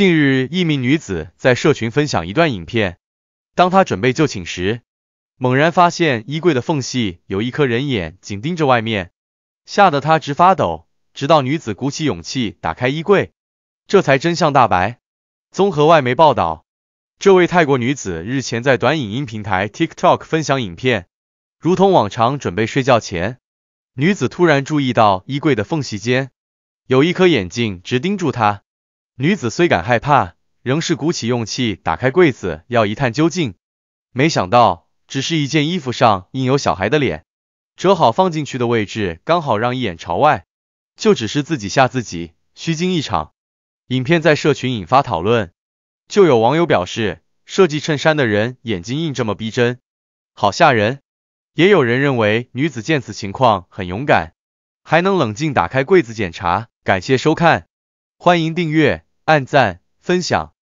近日，一名女子在社群分享一段影片。当她准备就寝时，猛然发现衣柜的缝隙有一颗人眼紧盯着外面，吓得她直发抖。直到女子鼓起勇气打开衣柜，这才真相大白。综合外媒报道，这位泰国女子日前在短影音平台 TikTok 分享影片，如同往常准备睡觉前，女子突然注意到衣柜的缝隙间有一颗眼睛直盯住她。女子虽感害怕，仍是鼓起勇气打开柜子，要一探究竟。没想到，只是一件衣服上印有小孩的脸，折好放进去的位置刚好让一眼朝外，就只是自己吓自己，虚惊一场。影片在社群引发讨论，就有网友表示，设计衬衫的人眼睛印这么逼真，好吓人。也有人认为女子见此情况很勇敢，还能冷静打开柜子检查。感谢收看，欢迎订阅。按赞、分享。